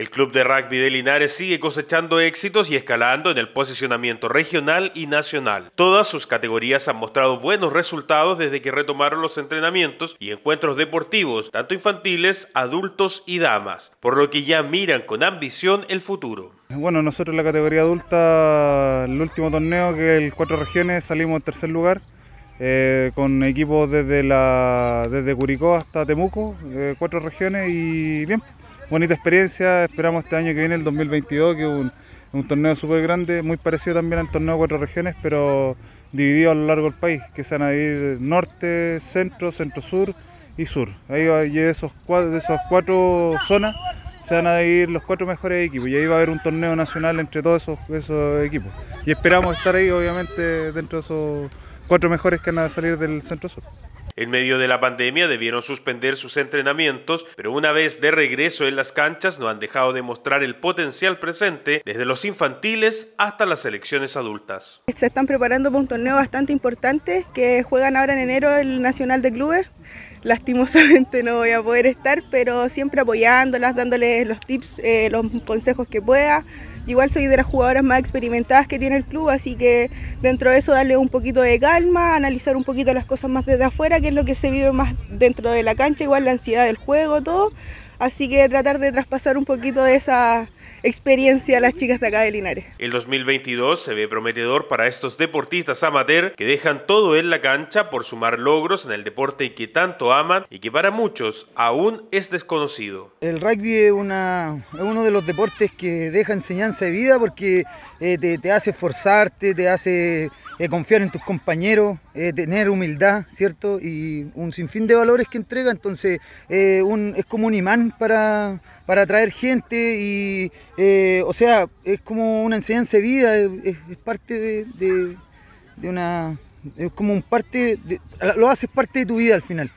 El club de rugby de Linares sigue cosechando éxitos y escalando en el posicionamiento regional y nacional. Todas sus categorías han mostrado buenos resultados desde que retomaron los entrenamientos y encuentros deportivos, tanto infantiles, adultos y damas, por lo que ya miran con ambición el futuro. Bueno, nosotros en la categoría adulta, el último torneo que el Cuatro Regiones salimos en tercer lugar. Eh, con equipos desde, la, desde Curicó hasta Temuco, eh, cuatro regiones y bien, bonita experiencia, esperamos este año que viene, el 2022, que un, un torneo súper grande, muy parecido también al torneo cuatro regiones, pero dividido a lo largo del país, que se van a norte, centro, centro-sur y sur. Ahí hay esos, cuatro, de esas cuatro zonas se van a ir los cuatro mejores equipos y ahí va a haber un torneo nacional entre todos esos, equipos. Y esperamos estar ahí, obviamente, dentro de esos cuatro mejores que van a salir del Centro Sur. En medio de la pandemia debieron suspender sus entrenamientos, pero una vez de regreso en las canchas no han dejado de mostrar el potencial presente desde los infantiles hasta las selecciones adultas. Se están preparando para un torneo bastante importante que juegan ahora en enero el Nacional de Clubes lastimosamente no voy a poder estar, pero siempre apoyándolas, dándoles los tips, eh, los consejos que pueda. Igual soy de las jugadoras más experimentadas que tiene el club, así que dentro de eso darle un poquito de calma, analizar un poquito las cosas más desde afuera, que es lo que se vive más dentro de la cancha, igual la ansiedad del juego, todo. Así que tratar de traspasar un poquito de esa experiencia a las chicas de acá de Linares. El 2022 se ve prometedor para estos deportistas amateur que dejan todo en la cancha por sumar logros en el deporte que tanto aman y que para muchos aún es desconocido. El rugby es, una, es uno de los deportes que deja enseñanza de vida porque eh, te, hace esforzarte, te hace eh, confiar en tus compañeros, eh, tener humildad, ¿cierto? Y un sinfín de valores que entrega, entonces un, es como un imán para, para atraer gente y eh, o sea, es como una enseñanza de vida, es, parte de, una, es como un parte, lo haces parte de tu vida al final.